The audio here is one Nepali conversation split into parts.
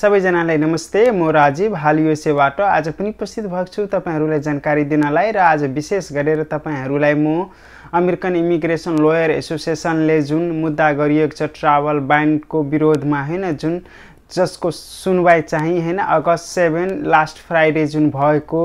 सबैजनालाई नमस्ते म राजीव हाल युएसएबाट आज पनि उपस्थित भएको छु तपाईँहरूलाई जानकारी दिनलाई र आज विशेष गरेर तपाईँहरूलाई म अमेरिकन इमिग्रेसन लोयर एसोसिएसनले जुन मुद्दा गरिएको छ ट्राभल ब्यान्डको विरोधमा होइन जुन जसको सुनवाई चाहिँ होइन अगस्त सेभेन लास्ट फ्राइडे जुन भएको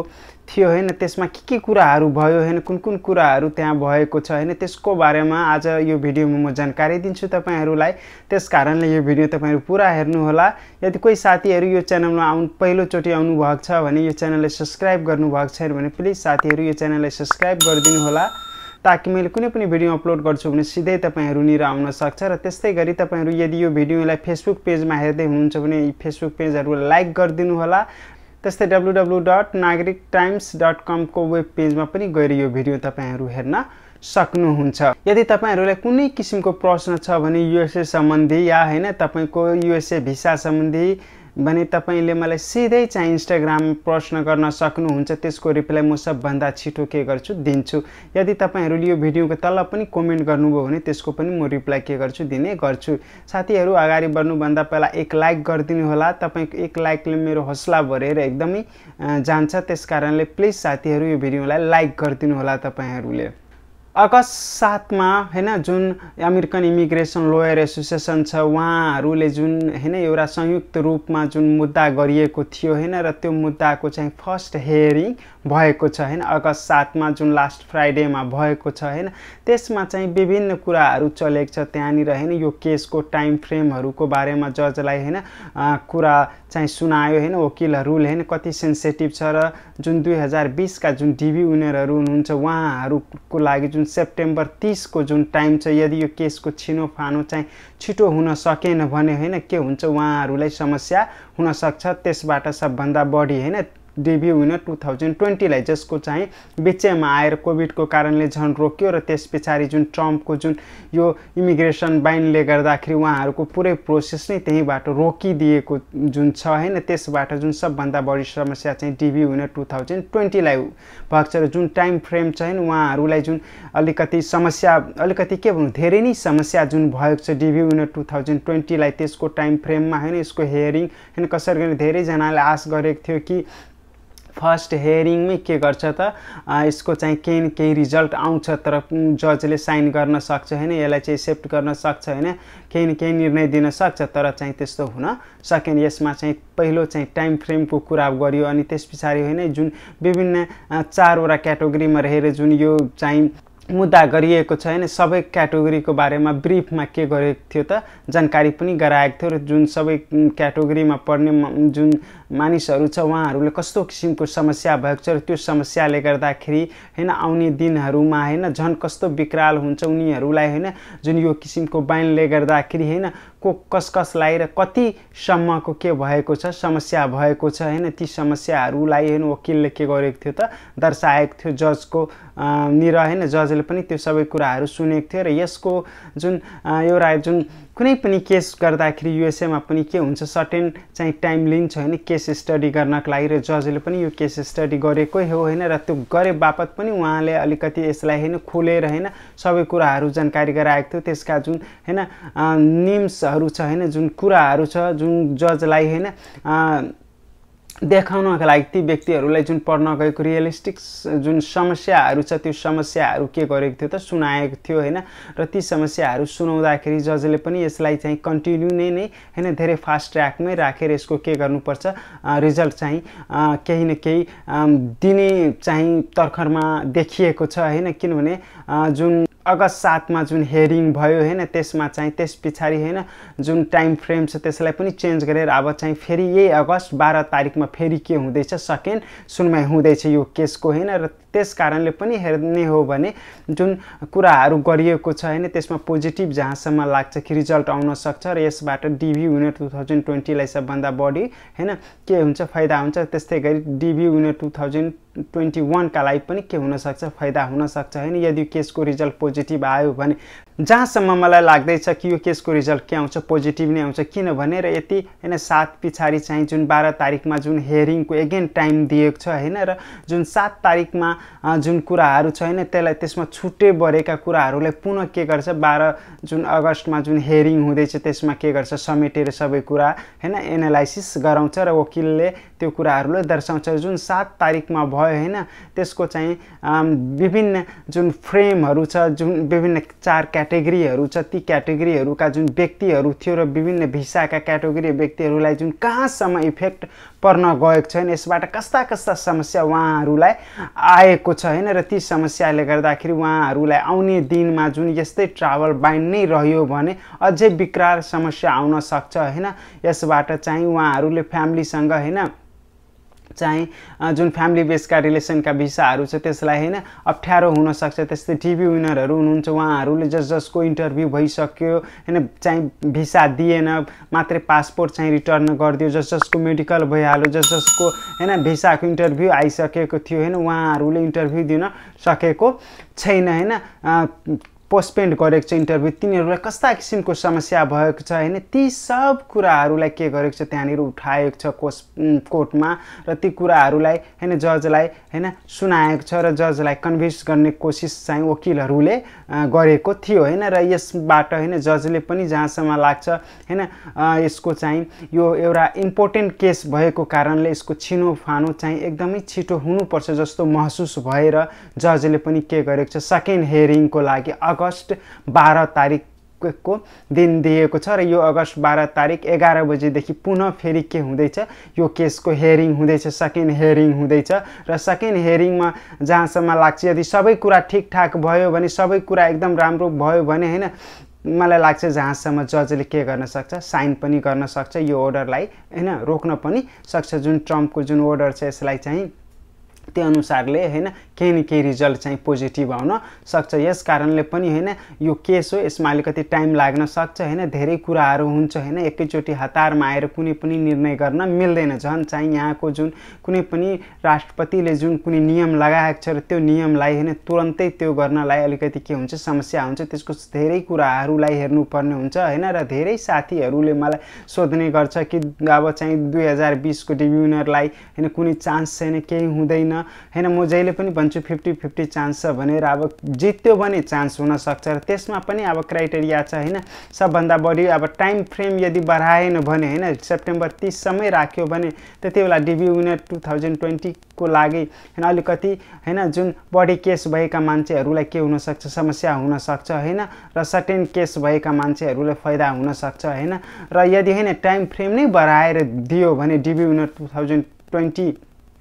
थियो होइन त्यसमा के के कुराहरू भयो होइन कुन कुन कुराहरू त्यहाँ भएको छ होइन त्यसको बारेमा आज यो भिडियोमा म जानकारी दिन्छु तपाईँहरूलाई त्यस कारणले यो भिडियो तपाईँहरू पुरा हेर्नुहोला यदि कोही साथीहरू यो च्यानलमा आउनु पहिलोचोटि आउनुभएको छ भने यो च्यानललाई सब्सक्राइब गर्नुभएको छैन भने प्लिज साथीहरू यो च्यानललाई सब्सक्राइब गरिदिनुहोला ताकि मैले कुनै पनि भिडियो अपलोड गर्छु भने सिधै तपाईँहरूनिर आउन सक्छ र त्यस्तै गरी तपाईँहरू यदि यो भिडियोलाई फेसबुक पेजमा हेर्दै हुनुहुन्छ भने फेसबुक पेजहरू लाइक गरिदिनु होला त्यस्तै W W dot Nagarik times dot कमको वेब पेजमा पनि गएर यो भिडियो तपाईँहरू हेर्न सक्नुहुन्छ यदि तपाईँहरूलाई कुनै किसिमको प्रश्न छ भने युएसए सम्बन्धी या होइन तपाईँको युएसए भिसा सम्बन्धी भने तपाईँले मलाई सिधै चाहिँ इन्स्टाग्राम प्रश्न गर्न सक्नुहुन्छ त्यसको रिप्लाई म सबभन्दा छिटो के गर्छु दिन्छु यदि तपाईँहरूले यो भिडियोको तल पनि कमेन्ट गर्नुभयो भने त्यसको पनि म रिप्लाई के गर्छु दिने गर्छु साथीहरू अगाडि बढ्नुभन्दा पहिला एक लाइक गरिदिनु होला तपाईँको एक लाइकले मेरो हौसला भरेर एकदमै जान्छ त्यस कारणले प्लिज साथीहरू यो भिडियोलाई लाइक गरिदिनु होला तपाईँहरूले अगस्त सातमा होइन जुन अमेरिकन इमिग्रेसन लोयर एसोसिएसन छ उहाँहरूले जुन होइन एउटा संयुक्त रूपमा जुन मुद्दा गरिएको थियो होइन र त्यो मुद्दाको चाहिँ फर्स्ट हेयरिङ भएको छ होइन अगस्त सातमा जुन लास्ट फ्राइडेमा भएको छ होइन त्यसमा चाहिँ विभिन्न कुराहरू चलेको छ त्यहाँनिर होइन यो केसको टाइम फ्रेमहरूको बारेमा जजलाई होइन कुरा चाहिँ सुनायो होइन वकिलहरूले होइन कति सेन्सेटिभ छ र जुन दुई हजार बिसका जुन डिभी उनीहरू हुनुहुन्छ उहाँहरूको लागि जुन जुन सेप्टेम्बर तिसको जुन टाइम छ यदि यो केसको छिनोफानो चाहिँ छिटो हुन सकेन भने होइन के हुन्छ उहाँहरूलाई समस्या हुनसक्छ त्यसबाट सबभन्दा बढी होइन डेब्यू हुन टु थाउजन्ड ट्वेन्टीलाई जसको चाहिँ बिचैमा आएर कोभिडको कारणले झन् रोक्यो र त्यस पछाडि जुन ट्रम्पको जुन यो इमिग्रेसन बाइनले गर्दाखेरि उहाँहरूको पुरै प्रोसेस नै त्यहीँबाट रोकिदिएको जुन छ होइन त्यसबाट जुन सबभन्दा बढी समस्या चाहिँ डिभ्यू हुन टु थाउजन्ड ट्वेन्टीलाई भएको छ र जुन टाइम फ्रेम चाहिँ उहाँहरूलाई जुन अलिकति समस्या अलिकति के भन्नु धेरै नै समस्या जुन भएको छ डिभ्यू हुन टु थाउजन्ड ट्वेन्टीलाई त्यसको टाइम फ्रेममा होइन यसको हेयरिङ होइन कसरी गर्ने धेरैजनाले आश गरेको थियो कि फर्स्ट हेयरिङमै के गर्छ त यसको चाहिँ केही न केही रिजल्ट आउँछ तर जजले साइन गर्न सक्छ होइन यसलाई चाहिँ एक्सेप्ट गर्न सक्छ होइन केही न केही निर्णय दिन सक्छ तर चाहिँ त्यस्तो हुन सकेन यसमा चाहिँ पहिलो चाहिँ टाइम फ्रेमको कुरा गरियो अनि त्यस पछाडि होइन जुन विभिन्न चारवटा क्याटेगोरीमा रहेर जुन यो चाहिँ मुद्दा गरिएको छ होइन सबै क्याटेगोरीको बारेमा ब्रिफमा के गरेको थियो त जानकारी पनि गराएको थियो र जुन सबै क्याटेगोरीमा पर्ने जुन मानिसहरू छ उहाँहरूले कस्तो किसिमको समस्या भएको छ र त्यो समस्याले गर्दाखेरि होइन आउने दिनहरूमा होइन झन् कस्तो विकराल हुन्छ उनीहरूलाई होइन जुन यो किसिमको बाइनले गर्दाखेरि होइन को कस कसलाई र कतिसम्मको के भएको छ समस्या भएको छ होइन ती समस्याहरूलाई होइन वकिलले के गरेको थियो त दर्शाएको थियो जजको निर होइन जजले पनि त्यो सबै कुराहरू सुनेको थियो र यसको जुन एउटा जुन कुनै पनि केस गर्दाखेरि युएसएमा पनि के हुन्छ सर्टेन चाहिँ टाइम लिन्छ होइन केस स्टडी गर्नको लागि र जजले पनि यो केस स्टडी गरेकै हो होइन र त्यो गरे बापत पनि उहाँले अलिकति यसलाई होइन खोलेर होइन सबै कुराहरू जानकारी गराएको थियो त्यसका जुन होइन निम्सहरू छ होइन जुन कुराहरू छ जुन जजलाई होइन देखाउनका लागि ती व्यक्तिहरूलाई जुन पढ्न गएको रियलिस्टिक जुन समस्याहरू छ त्यो समस्याहरू के गरेको थियो त सुनाएको थियो होइन र ती समस्याहरू सुनाउँदाखेरि जजले पनि यसलाई चाहिँ कन्टिन्यू नै नै होइन धेरै फास्ट ट्र्याकमै राखेर यसको के गर्नुपर्छ रिजल्ट चाहिँ केही न केही दिने चाहिँ तर्खरमा देखिएको छ होइन किनभने जुन अगस्त सातमा जुन हेरिङ भयो होइन त्यसमा चाहिँ त्यस पछाडि होइन जुन टाइम फ्रेम छ त्यसलाई पनि चेन्ज गरेर अब चाहिँ फेरि यही अगस्त बाह्र तारिकमा फेरि के हुँदैछ सकेन्ड सुनवाई हुँदैछ यो केसको होइन र त्यस कारणले पनि हेर्ने हो भने जुन कुराहरू गरिएको छ होइन त्यसमा पोजिटिभ जहाँसम्म लाग्छ कि रिजल्ट आउन सक्छ र यसबाट डिभी विनर टु थाउजन्ड ट्वेन्टीलाई सबभन्दा बढी होइन के हुन्छ फाइदा हुन्छ त्यस्तै गरी DV winner two thousand twenty वानका लागि पनि के हुनसक्छ फाइदा हुनसक्छ होइन यदि केसको रिजल्ट पोजिटिभ आयो भने जहाँसम्म मलाई लाग्दैछ कि यो केसको रिजल्ट के आउँछ पोजिटिभ नै आउँछ किनभने र यति होइन सात पछाडि चाहिँ जुन बाह्र तारिकमा जुन हेयरिङको एगेन टाइम दिएको छ होइन र जुन सात तारिकमा जुन कुराहरू छ होइन त्यसलाई त्यसमा छुट्टै बढेका कुराहरूलाई पुनः के गर्छ बाह्र जुन अगस्तमा जुन हेयरिङ हुँदैछ त्यसमा के गर्छ समेटेर सबै कुरा होइन एनालाइसिस गराउँछ र वकिलले त्यो कुराहरूलाई दर्शाउँछ जुन सात तारिकमा भयो होइन त्यसको चाहिँ विभिन्न जुन फ्रेमहरू छ जुन विभिन्न चार क्याट क्याटेगोरीहरू छ ती क्याटेगोरीहरूका जुन व्यक्तिहरू थियो र विभिन्न भिसाका क्याटेगोरी व्यक्तिहरूलाई जुन कहाँसम्म इफेक्ट पर्न गएको छ होइन यसबाट कस्ता कस्ता समस्या उहाँहरूलाई आएको छ होइन र ती समस्याले गर्दाखेरि उहाँहरूलाई आउने दिनमा जुन यस्तै ट्राभल बाइन नै रह्यो भने अझै विकराल समस्या आउन सक्छ होइन यसबाट चाहिँ उहाँहरूले फ्यामिलीसँग होइन चाहिँ जुन फ्यामिली बेसका रिलेसनका भिसाहरू छ त्यसलाई होइन अप्ठ्यारो हुनसक्छ त्यस्तै टिभी विनरहरू हुनुहुन्छ उहाँहरूले जस जसको इन्टरभ्यू भइसक्यो होइन चाहिँ भिसा दिएन मात्रै पासपोर्ट चाहिँ रिटर्न गरिदियो जस जसको मेडिकल भइहाल्यो जस जसको होइन भिसाको इन्टरभ्यू आइसकेको थियो होइन उहाँहरूले इन्टरभ्यू दिन सकेको छैन होइन पोस्टपेन्ड गरेको छ इन्टरभ्यू तिनीहरूलाई कस्ता किसिमको समस्या भएको छ होइन ती सब कुराहरूलाई के गरेको छ त्यहाँनिर उठाएको छ कोस कोर्टमा र ती कुराहरूलाई होइन जजलाई होइन सुनाएको छ र जजलाई कन्भिन्स गर्ने कोसिस चाहिँ वकिलहरूले गरेको थियो होइन र यसबाट होइन जजले पनि जहाँसम्म लाग्छ होइन यसको चाहिँ यो एउटा इम्पोर्टेन्ट केस भएको कारणले यसको छिनोफानो चाहिँ एकदमै छिटो हुनुपर्छ जस्तो महसुस भएर जजले पनि के गरेको छ सेकेन्ड हियरिङको लागि अग अगस्त बाह्र को दिन दिएको छ र यो अगस्त बाह्र तारिक एघार बजीदेखि पुनः फेरि के हुँदैछ यो केसको हेरिङ हुँदैछ सेकेन्ड हेरिङ हुँदैछ र सेकेन्ड हेरिङमा जहाँसम्म लाग्छ यदि सबै कुरा ठिकठाक भयो भने सबै कुरा एकदम राम्रो भयो भने होइन मलाई लाग्छ जहाँसम्म जजले के गर्न सक्छ साइन पनि गर्न सक्छ यो अर्डरलाई होइन रोक्न पनि सक्छ जुन ट्रम्पको जुन अर्डर छ यसलाई चाहिँ त्यो अनुसारले होइन केही न केही रिजल्ट चाहिँ पोजिटिभ आउन सक्छ यस कारणले पनि होइन यो केस हो यसमा अलिकति टाइम लाग्न सक्छ होइन धेरै कुराहरू हुन्छ होइन एकैचोटि हतारमा आएर कुनै पनि निर्णय गर्न मिल्दैन झन् चाहिँ यहाँको जुन कुनै पनि राष्ट्रपतिले जुन कुनै नियम लगाएको छ र त्यो नियमलाई होइन तुरन्तै त्यो गर्नलाई अलिकति के हुन्छ समस्या हुन्छ त्यसको धेरै कुराहरूलाई हेर्नुपर्ने हुन्छ होइन र धेरै साथीहरूले मलाई सोध्ने गर्छ कि अब चाहिँ दुई हजार बिसको डिब्युनरलाई होइन कुनै चान्स छैन केही हुँदैन छैन होइन म जहिले पनि भन्छु फिफ्टी फिफ्टी चान्स छ भनेर अब जित्यो भने चान्स हुनसक्छ र त्यसमा पनि अब क्राइटेरिया छ होइन सबभन्दा बढी अब टाइम फ्रेम यदि बढाएन भने होइन सेप्टेम्बर तिससम्मै राख्यो भने त्यति बेला डिबी विनर टु थाउजन्ड ट्वेन्टीको लागि होइन अलिकति होइन जुन बढी केस भएका मान्छेहरूलाई के हुनसक्छ समस्या हुनसक्छ होइन र सर्टेन केस भएका मान्छेहरूलाई फाइदा हुनसक्छ होइन र यदि होइन टाइम फ्रेम नै बढाएर दियो भने DV winner two thousand twenty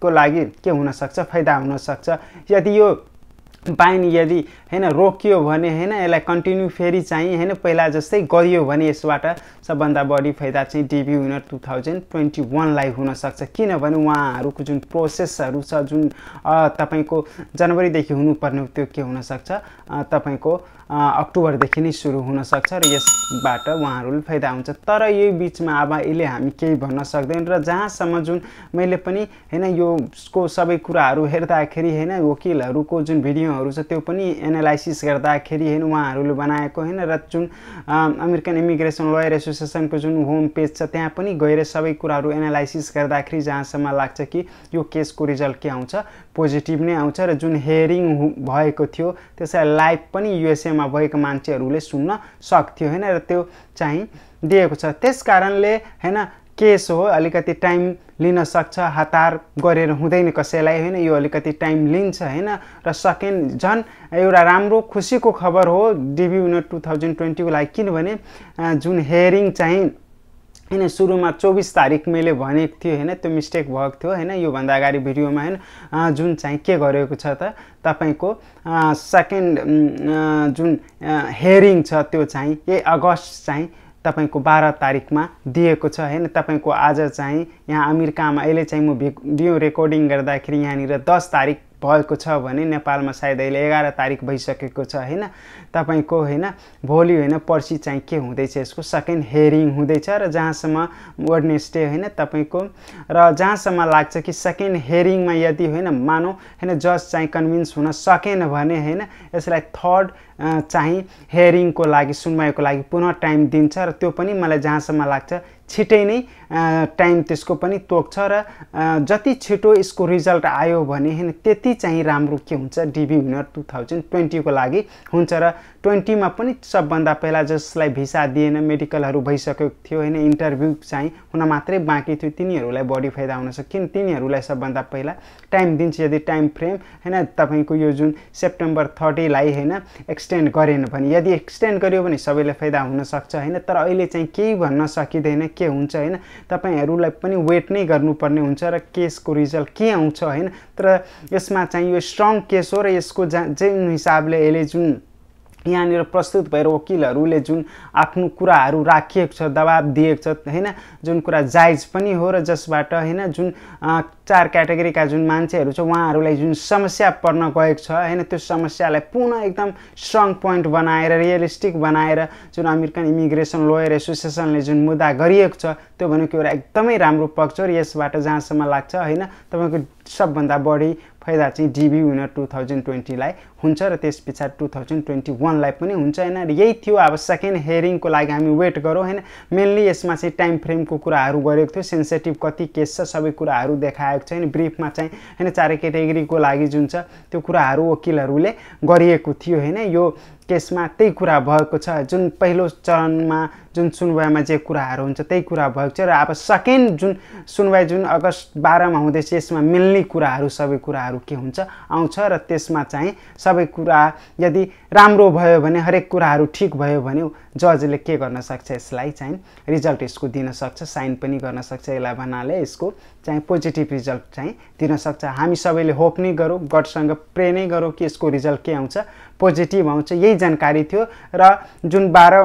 को लागि के हुनसक्छ फाइदा हुनसक्छ यदि यो पानी यदि होइन रोकियो भने होइन यसलाई कन्टिन्यू फेरि चाहिँ होइन पहिला जस्तै गरियो भने यसबाट सबभन्दा बढी फाइदा चाहिँ DV winner two thousand twenty वानलाई हुनसक्छ किनभने उहाँहरूको जुन प्रोसेसहरू छ जुन तपाईँको जनवरीदेखि हुनुपर्ने त्यो के हुनसक्छ तपाईँको अक्टोबरदेखि नै सुरु हुनसक्छ र यसबाट उहाँहरूले फाइदा हुन्छ तर यही बिचमा अब यसले हामी केही भन्न सक्दैन र जहाँसम्म जुन मैले पनि होइन यसको सबै कुराहरू हेर्दाखेरि होइन वकिलहरूको जुन भिडियोहरू छ त्यो पनि एनालाइसिस गर्दाखेरि होइन उहाँहरूले बनाएको होइन र जुन अमेरिकन इमिग्रेसन लयर एसोसिएसनको जुन होम पेज छ त्यहाँ पनि गएर सबै कुराहरू एनालाइसिस गर्दाखेरि जहाँसम्म लाग्छ कि यो केसको रिजल्ट के आउँछ पोजिटिभ नै आउँछ र जुन हेयरिङ भएको थियो त्यसलाई लाइभ पनि युएसएमा क्षेत्रमा भएको मान्छेहरूले सुन्न सक्थ्यो होइन र त्यो चाहिँ दिएको छ त्यस कारणले होइन केस हो अलिकति टाइम लिन सक्छ हतार गरेर हुँदैन कसैलाई होइन यो अलिकति टाइम लिन्छ होइन र सकेन झन् एउटा राम्रो खुसीको खबर हो डिबी विनर टु थाउजन्ड ट्वेन्टीको लागि किनभने जुन हेयरिङ चाहिँ होइन सुरुमा चौबिस तारिक मैले भनेको थियो होइन त्यो मिस्टेक भएको थियो होइन योभन्दा अगाडि भिडियोमा होइन जुन चाहिँ के गरेको छ त तपाईँको सेकेन्ड जुन हेरिङ छ त्यो चाहिँ यही अगस्त चाहिँ तपाईँको बाह्र तारिकमा दिएको छ होइन तपाईँको आज चाहिँ यहाँ अमेरिकामा अहिले चाहिँ म भिडियो रेकर्डिङ गर्दाखेरि यहाँनिर दस तारिक भएको छ भने नेपालमा सायद अहिले एघार तारिक भइसकेको छ होइन तपाईँको होइन भोलि होइन पर्सि चाहिँ के हुँदैछ यसको सेकेन्ड हेयरिङ हुँदैछ र जहाँसम्म वेडनेसडे होइन तपाईँको र जहाँसम्म लाग्छ कि सेकेन्ड हेयरिङमा यदि होइन मानौँ होइन जज चाहिँ कन्भिन्स हुन सकेन भने होइन यसलाई थर्ड चाहिँ हेयरिङको लागि सुनवाईको लागि पुनः टाइम दिन्छ र त्यो पनि मलाई जहाँसम्म लाग्छ छिटै नै टाइम त्यसको पनि तोक्छ र जति छिटो यसको रिजल्ट आयो भने होइन त्यति चाहिँ राम्रो के हुन्छ डिबी हुनर टु थाउजन्ड ट्वेन्टीको लागि हुन्छ र ट्वेन्टीमा पनि सबभन्दा पहिला जसलाई भिसा दिएन मेडिकलहरू भइसकेको थियो होइन इन्टरभ्यू चाहिँ हुन मात्रै बाँकी थियो तिनीहरूलाई बढी फाइदा हुन किन तिनीहरूलाई सबभन्दा पहिला टाइम दिन्छ यदि टाइम फ्रेम होइन तपाईँको यो जुन सेप्टेम्बर थर्टीलाई होइन एक्स एक्सटेन्ड गरेन भने यदि एक्सटेन्ड गर्यो भने सबैलाई फाइदा हुनसक्छ होइन तर अहिले चाहिँ केही भन्न सकिँदैन के हुन्छ होइन तपाईँहरूलाई पनि वेट नै गर्नुपर्ने हुन्छ र केसको रिजल्ट के आउँछ होइन तर यसमा चाहिँ यो स्ट्रङ केस हो र यसको जा जुन हिसाबले यसले जुन यहाँनिर प्रस्तुत भएर वकिलहरूले जुन आफ्नो कुराहरू राखिएको छ दबाब दिएको छ होइन जुन कुरा जायज पनि हो र जसबाट होइन जुन चार क्याटेगोरीका जुन मान्छेहरू छ उहाँहरूलाई जुन समस्या पर्न गएको छ होइन त्यो समस्यालाई पुनः एकदम स्ट्रङ पोइन्ट बनाएर रियलिस्टिक बनाएर जुन अमेरिकन इमिग्रेसन लोयर एसोसिएसनले जुन मुद्दा गरिएको छ त्यो भनेको एउटा एकदमै राम्रो पक्ष हो र यसबाट जहाँसम्म लाग्छ होइन तपाईँको सबभन्दा बढी फाइदा चाहिँ डिबी विनर टु थाउजन्ड ट्वेन्टीलाई हुन्छ र त्यस पछाडि टु थाउजन्ड ट्वेन्टी वानलाई पनि हुन्छ होइन यही थियो अब सेकेन्ड हेयरिङको लागि हामी वेट गरौँ होइन मेन्ली यसमा चाहिँ टाइम फ्रेमको कुराहरू गरेको थियो सेन्सेटिभ कति केस छ सबै कुराहरू देखाएको छ होइन ब्रिफमा चाहिँ होइन चारै क्याटेगोरीको लागि जुन छ त्यो कुराहरू वकिलहरूले गरिएको थियो होइन यो केसमा त्यही कुरा भएको छ जुन पहिलो चरणमा जुन सुनवाईमा जे कुराहरू हुन्छ त्यही कुरा भएको छ र अब सेकेन्ड जुन सुनवाई जुन अगस्त बाह्रमा हुँदैछ यसमा मिल्ने कुराहरू सबै कुराहरू के हुन्छ आउँछ र त्यसमा चाहिँ सबै कुरा यदि राम्रो भयो भने हरेक कुराहरू ठिक भयो भने जजले के गर्न सक्छ यसलाई चाहिँ रिजल्ट यसको दिन सक्छ साइन पनि गर्न सक्छ यसलाई भन्नाले यसको चाहिँ पोजिटिभ रिजल्ट चाहिँ दिन सक्छ हामी सबैले होप नै गरौँ गडसँग प्रे नै गरौँ कि यसको रिजल्ट के आउँछ पोजिटिभ आउँछ यही जानकारी थियो र जुन बाह्र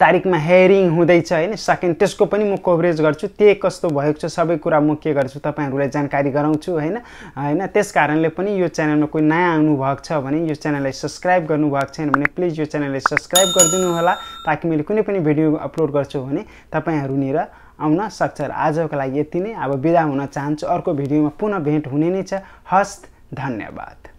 तारिकमा हेयरिङ हुँदैछ होइन सेकेन्ड त्यसको पनि म कभरेज गर्छु त्यो कस्तो भएको छ सबै कुरा म के गर्छु तपाईँहरूलाई जानकारी गराउँछु होइन होइन त्यस कारणले पनि यो च्यानलमा कोही नयाँ आउनुभएको छ भने यो च्यानललाई सब्सक्राइब गर्नुभएको छैन भने प्लिज यो च्यानललाई सब्सक्राइब गरिदिनु होला ताकि मैले कुनै पनि भिडियो अपलोड गर्छु भने तपाईँहरूनिर आउन सक्छ र आजको लागि यति नै अब बिदा हुन चाहन्छु अर्को भिडियोमा पुनः भेट हुने नै छ हस्त धन्यवाद